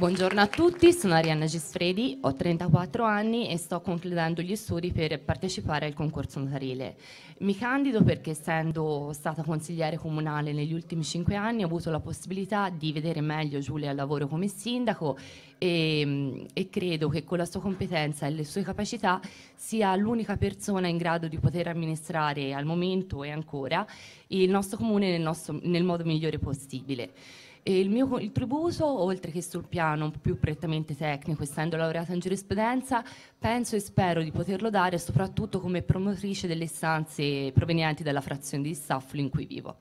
Buongiorno a tutti, sono Arianna Gisfredi, ho 34 anni e sto concludendo gli studi per partecipare al concorso notarile. Mi candido perché essendo stata consigliere comunale negli ultimi 5 anni ho avuto la possibilità di vedere meglio Giulia al lavoro come sindaco e, e credo che con la sua competenza e le sue capacità sia l'unica persona in grado di poter amministrare al momento e ancora il nostro comune nel, nostro, nel modo migliore possibile. E il mio contributo, oltre che sul piano più prettamente tecnico, essendo laureata in giurisprudenza, penso e spero di poterlo dare soprattutto come promotrice delle istanze provenienti dalla frazione di Staffoli in cui vivo.